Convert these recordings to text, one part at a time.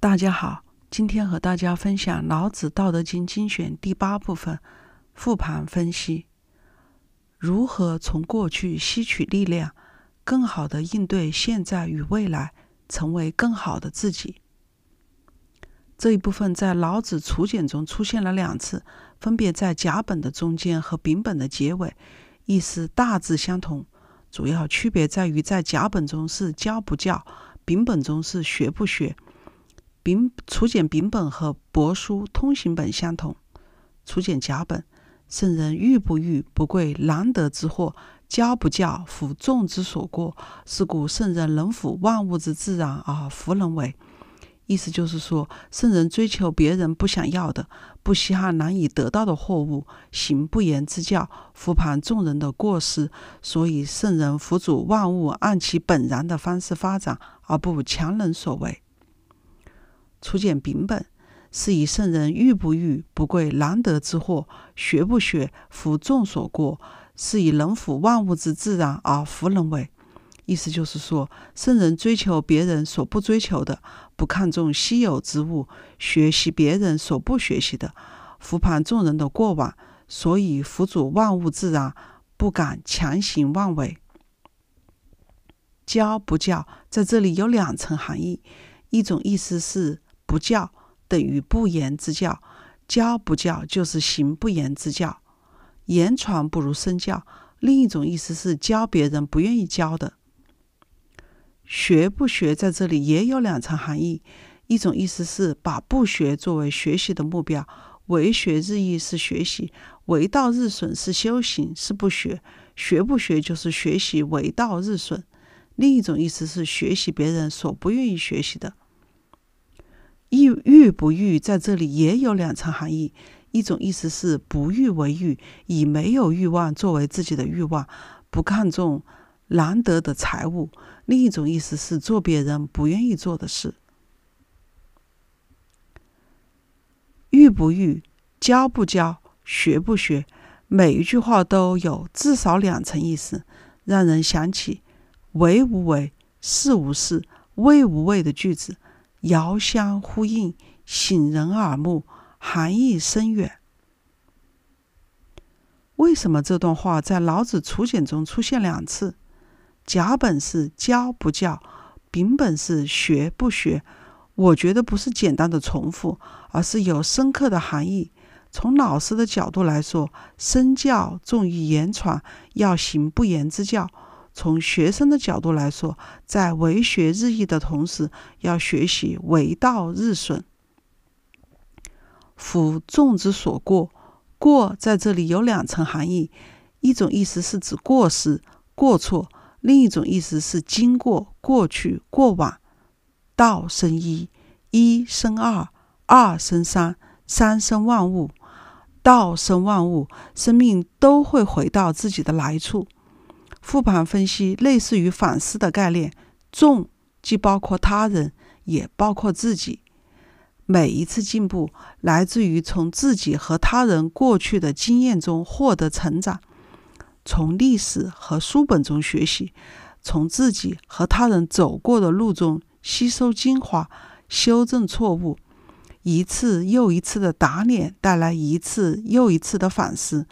大家好，今天和大家分享《老子道德经》精选第八部分复盘分析，如何从过去吸取力量，更好的应对现在与未来，成为更好的自己。这一部分在《老子》楚简中出现了两次，分别在甲本的中间和丙本的结尾，意思大致相同，主要区别在于在甲本中是教不教，丙本中是学不学。丙楚简丙本和帛书通行本相同。楚简甲本：“圣人欲不欲，不贵难得之货；教不教，辅众之所过。是故圣人能辅万物之自然，而弗能为。”意思就是说，圣人追求别人不想要的，不稀罕难以得到的货物；行不言之教，扶盘众人的过失。所以，圣人辅助万物按其本然的方式发展，而不强人所为。出见平本，是以圣人欲不欲，不贵难得之货；学不学，服众所过，是以能服万物之自然而弗能为。意思就是说，圣人追求别人所不追求的，不看重稀有之物；学习别人所不学习的，服盘众人的过往，所以辅佐万物自然，不敢强行妄为。教不教在这里有两层含义，一种意思是。不教等于不言之教，教不教就是行不言之教。言传不如身教。另一种意思是教别人不愿意教的。学不学在这里也有两层含义，一种意思是把不学作为学习的目标，唯学日益是学习，唯道日损是修行，是不学。学不学就是学习唯道日损。另一种意思是学习别人所不愿意学习的。意欲不欲，在这里也有两层含义：一种意思是不欲为欲，以没有欲望作为自己的欲望，不看重难得的财物；另一种意思是做别人不愿意做的事。欲不欲，教不教，学不学，每一句话都有至少两层意思，让人想起“为无为，事无事，为无为”的句子。遥相呼应，醒人耳目，含义深远。为什么这段话在《老子》初简中出现两次？甲本是教不教，丙本是学不学。我觉得不是简单的重复，而是有深刻的含义。从老师的角度来说，身教重于言传，要行不言之教。从学生的角度来说，在为学日益的同时，要学习为道日损。夫众之所过，过在这里有两层含义：一种意思是指过失、过错；另一种意思是经过、过去、过往。道生一，一生二，二生三，三生万物。道生万物，生命都会回到自己的来处。复盘分析类似于反思的概念，重既包括他人，也包括自己。每一次进步来自于从自己和他人过去的经验中获得成长，从历史和书本中学习，从自己和他人走过的路中吸收精华、修正错误。一次又一次的打脸带来一次又一次的反思。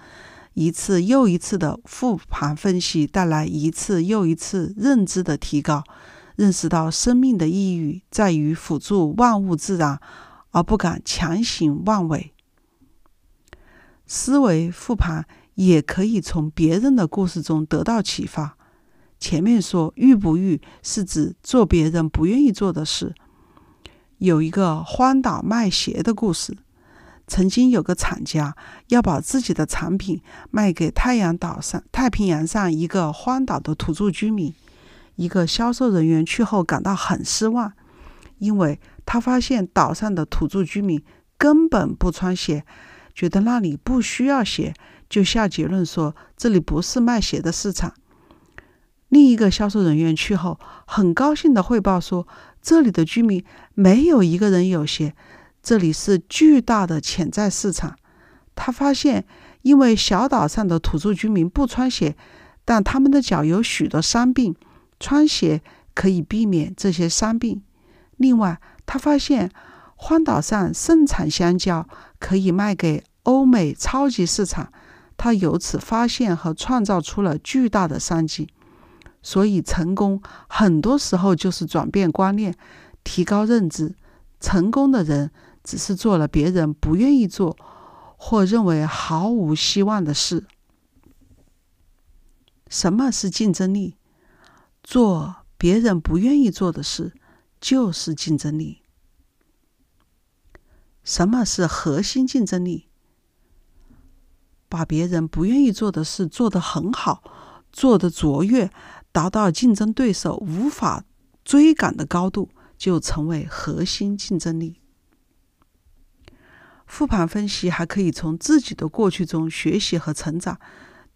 一次又一次的复盘分析，带来一次又一次认知的提高，认识到生命的意义在于辅助万物自然，而不敢强行妄为。思维复盘也可以从别人的故事中得到启发。前面说“欲不欲”是指做别人不愿意做的事。有一个荒岛卖鞋的故事。曾经有个厂家要把自己的产品卖给太阳岛上、太平洋上一个荒岛的土著居民。一个销售人员去后感到很失望，因为他发现岛上的土著居民根本不穿鞋，觉得那里不需要鞋，就下结论说这里不是卖鞋的市场。另一个销售人员去后，很高兴地汇报说，这里的居民没有一个人有鞋。这里是巨大的潜在市场。他发现，因为小岛上的土著居民不穿鞋，但他们的脚有许多伤病，穿鞋可以避免这些伤病。另外，他发现荒岛上盛产香蕉，可以卖给欧美超级市场。他由此发现和创造出了巨大的商机。所以，成功很多时候就是转变观念、提高认知。成功的人。只是做了别人不愿意做或认为毫无希望的事。什么是竞争力？做别人不愿意做的事，就是竞争力。什么是核心竞争力？把别人不愿意做的事做得很好，做得卓越，达到竞争对手无法追赶的高度，就成为核心竞争力。复盘分析还可以从自己的过去中学习和成长，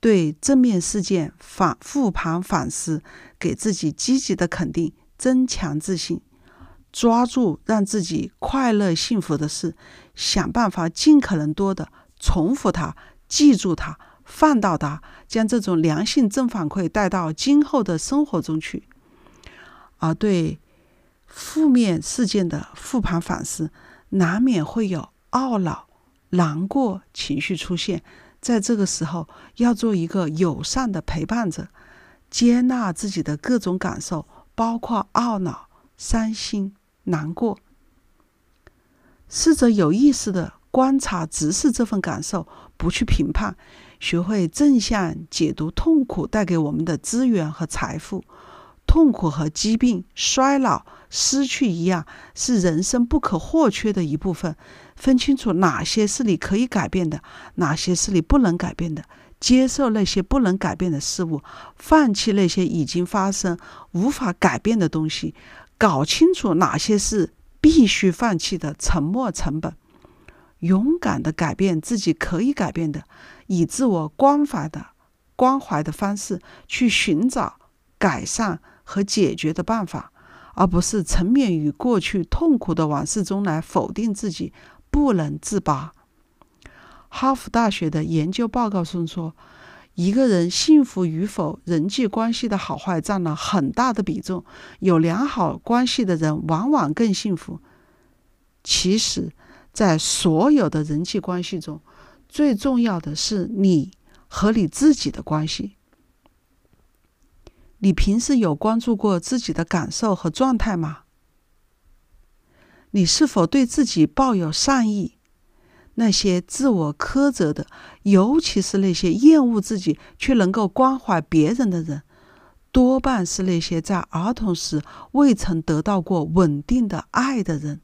对正面事件反复盘反思，给自己积极的肯定，增强自信，抓住让自己快乐幸福的事，想办法尽可能多的重复它，记住它，放到它，将这种良性正反馈带到今后的生活中去。而对负面事件的复盘反思，难免会有。懊恼、难过情绪出现在这个时候，要做一个友善的陪伴者，接纳自己的各种感受，包括懊恼、伤心、难过。试着有意识的观察、直视这份感受，不去评判，学会正向解读痛苦带给我们的资源和财富。痛苦和疾病、衰老、失去一样，是人生不可或缺的一部分。分清楚哪些是你可以改变的，哪些是你不能改变的。接受那些不能改变的事物，放弃那些已经发生无法改变的东西。搞清楚哪些是必须放弃的沉没成本。勇敢地改变自己可以改变的，以自我关怀的关怀的方式去寻找改善和解决的办法，而不是沉湎于过去痛苦的往事中来否定自己。不能自拔。哈佛大学的研究报告中说，一个人幸福与否，人际关系的好坏占了很大的比重。有良好关系的人，往往更幸福。其实，在所有的人际关系中，最重要的是你和你自己的关系。你平时有关注过自己的感受和状态吗？你是否对自己抱有善意？那些自我苛责的，尤其是那些厌恶自己却能够关怀别人的人，多半是那些在儿童时未曾得到过稳定的爱的人。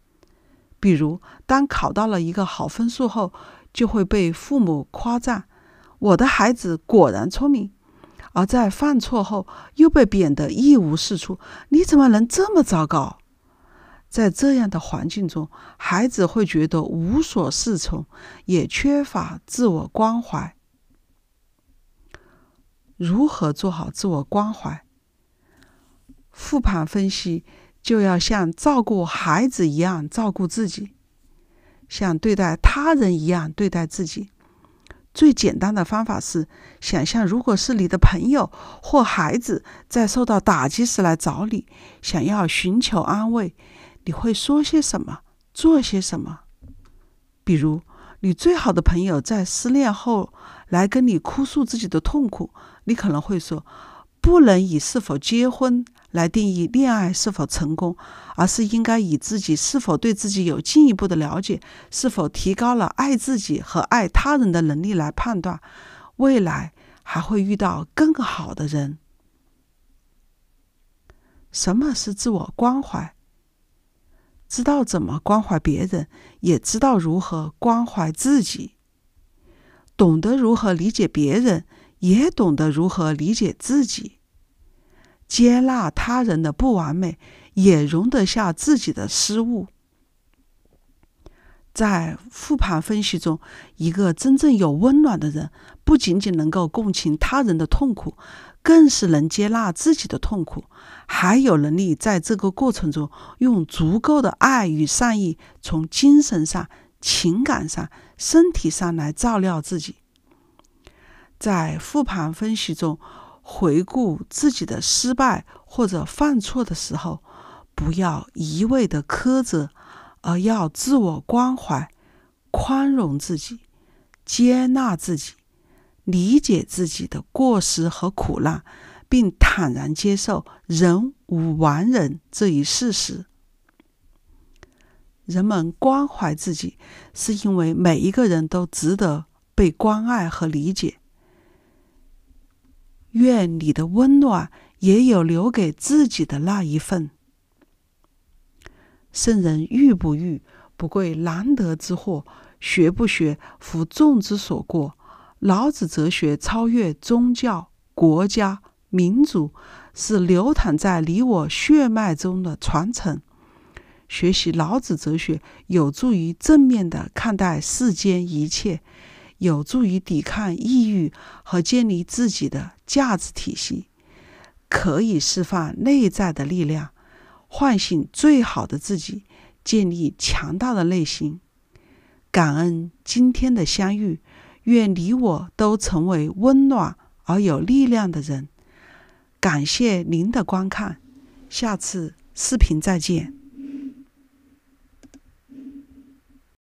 比如，当考到了一个好分数后，就会被父母夸赞：“我的孩子果然聪明。”而在犯错后，又被贬得一无是处。你怎么能这么糟糕？在这样的环境中，孩子会觉得无所适从，也缺乏自我关怀。如何做好自我关怀？复盘分析就要像照顾孩子一样照顾自己，像对待他人一样对待自己。最简单的方法是想象，如果是你的朋友或孩子在受到打击时来找你，想要寻求安慰。你会说些什么？做些什么？比如，你最好的朋友在失恋后，来跟你哭诉自己的痛苦，你可能会说：不能以是否结婚来定义恋爱是否成功，而是应该以自己是否对自己有进一步的了解，是否提高了爱自己和爱他人的能力来判断。未来还会遇到更好的人。什么是自我关怀？知道怎么关怀别人，也知道如何关怀自己；懂得如何理解别人，也懂得如何理解自己；接纳他人的不完美，也容得下自己的失误。在复盘分析中，一个真正有温暖的人，不仅仅能够共情他人的痛苦，更是能接纳自己的痛苦，还有能力在这个过程中用足够的爱与善意，从精神上、情感上、身体上来照料自己。在复盘分析中，回顾自己的失败或者犯错的时候，不要一味的苛责。而要自我关怀、宽容自己、接纳自己、理解自己的过失和苦难，并坦然接受“人无完人”这一事实。人们关怀自己，是因为每一个人都值得被关爱和理解。愿你的温暖也有留给自己的那一份。圣人欲不欲，不贵难得之货；学不学，服众之所过。老子哲学超越宗教、国家、民族，是流淌在你我血脉中的传承。学习老子哲学，有助于正面的看待世间一切，有助于抵抗抑郁和建立自己的价值体系，可以释放内在的力量。唤醒最好的自己，建立强大的内心。感恩今天的相遇，愿你我都成为温暖而有力量的人。感谢您的观看，下次视频再见。